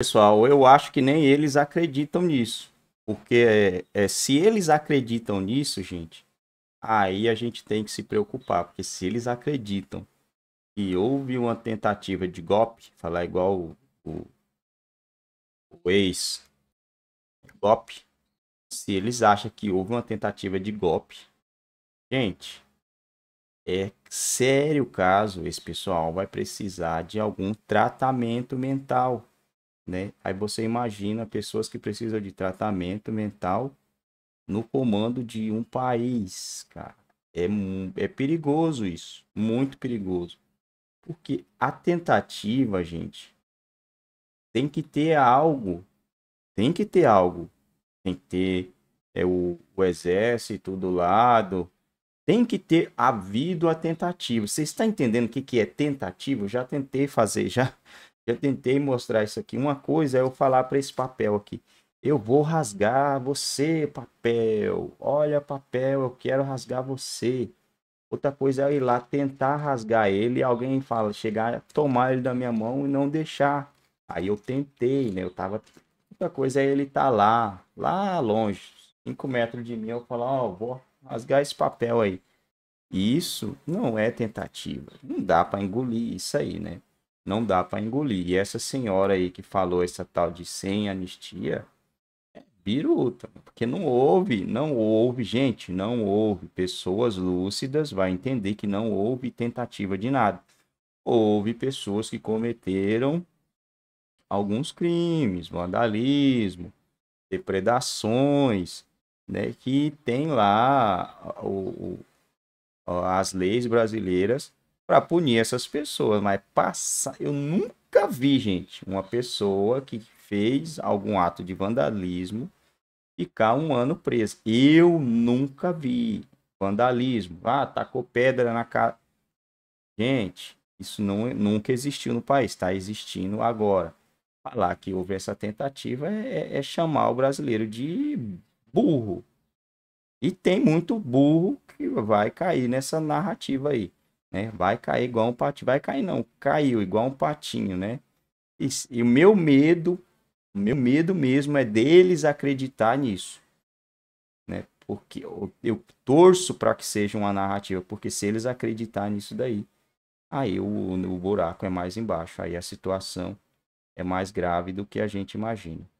pessoal, eu acho que nem eles acreditam nisso. Porque é, é, se eles acreditam nisso, gente, aí a gente tem que se preocupar. Porque se eles acreditam que houve uma tentativa de golpe, falar igual o, o, o ex golpe, se eles acham que houve uma tentativa de golpe, gente, é sério o caso, esse pessoal vai precisar de algum tratamento mental né? Aí você imagina pessoas que precisam de tratamento mental no comando de um país, cara. É, é perigoso isso, muito perigoso. Porque a tentativa, gente, tem que ter algo, tem que ter algo, tem que ter é, o, o exército do lado, tem que ter havido a tentativa. Você está entendendo o que, que é tentativa? Eu já tentei fazer, já, eu tentei mostrar isso aqui. Uma coisa é eu falar para esse papel aqui. Eu vou rasgar você, papel. Olha, papel, eu quero rasgar você. Outra coisa é eu ir lá tentar rasgar ele e alguém fala, chegar, tomar ele da minha mão e não deixar. Aí eu tentei, né? Eu tava. Outra coisa é ele tá lá, lá longe, 5 metros de mim, eu falar, ó, oh, vou rasgar esse papel aí. Isso não é tentativa. Não dá para engolir isso aí, né? Não dá para engolir. E essa senhora aí que falou essa tal de sem anistia é biruta, porque não houve, não houve, gente, não houve. Pessoas lúcidas vai entender que não houve tentativa de nada. Houve pessoas que cometeram alguns crimes, vandalismo, depredações, né, que tem lá o, o, as leis brasileiras para punir essas pessoas, mas passar, eu nunca vi, gente, uma pessoa que fez algum ato de vandalismo ficar um ano preso. Eu nunca vi vandalismo. Ah, tacou pedra na cara. Gente, isso não, nunca existiu no país, está existindo agora. Falar que houve essa tentativa é, é, é, chamar o brasileiro de burro. E tem muito burro que vai cair nessa narrativa aí né? Vai cair igual um patinho. Vai cair não, caiu igual um patinho, né? E, e o meu medo, o meu medo mesmo é deles acreditar nisso, né? Porque eu, eu torço para que seja uma narrativa, porque se eles acreditar nisso daí, aí o, o buraco é mais embaixo, aí a situação é mais grave do que a gente imagina.